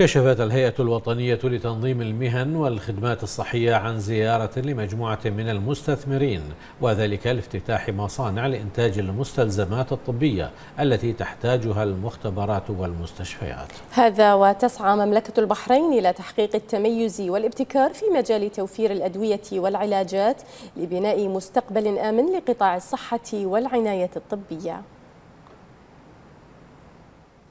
كشفت الهيئة الوطنية لتنظيم المهن والخدمات الصحية عن زيارة لمجموعة من المستثمرين وذلك لافتتاح مصانع لإنتاج المستلزمات الطبية التي تحتاجها المختبرات والمستشفيات هذا وتسعى مملكة البحرين إلى تحقيق التميز والابتكار في مجال توفير الأدوية والعلاجات لبناء مستقبل آمن لقطاع الصحة والعناية الطبية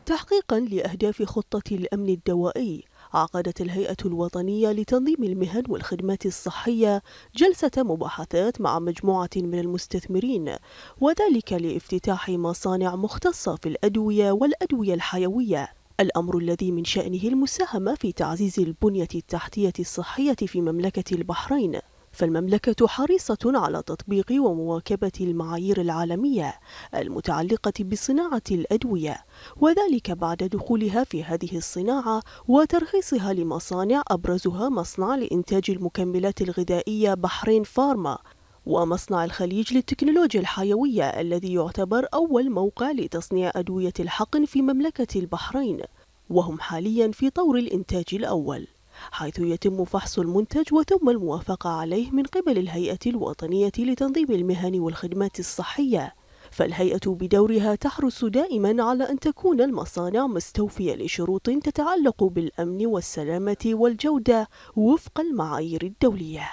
تحقيقا لأهداف خطة الأمن الدوائي عقدت الهيئة الوطنية لتنظيم المهن والخدمات الصحية جلسة مباحثات مع مجموعة من المستثمرين وذلك لافتتاح مصانع مختصة في الأدوية والأدوية الحيوية الأمر الذي من شأنه المساهمة في تعزيز البنية التحتية الصحية في مملكة البحرين فالمملكة حريصة على تطبيق ومواكبة المعايير العالمية المتعلقة بصناعة الأدوية وذلك بعد دخولها في هذه الصناعة وترخيصها لمصانع أبرزها مصنع لإنتاج المكملات الغذائية بحرين فارما ومصنع الخليج للتكنولوجيا الحيوية الذي يعتبر أول موقع لتصنيع أدوية الحقن في مملكة البحرين وهم حاليا في طور الإنتاج الأول حيث يتم فحص المنتج وتم الموافقة عليه من قبل الهيئة الوطنية لتنظيم المهن والخدمات الصحية فالهيئة بدورها تحرص دائما على أن تكون المصانع مستوفية لشروط تتعلق بالأمن والسلامة والجودة وفق المعايير الدولية